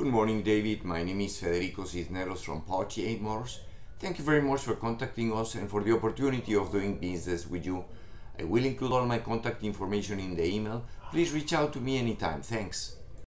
Good morning, David. My name is Federico Cisneros from Pochi Amors. Thank you very much for contacting us and for the opportunity of doing business with you. I will include all my contact information in the email. Please reach out to me anytime. Thanks.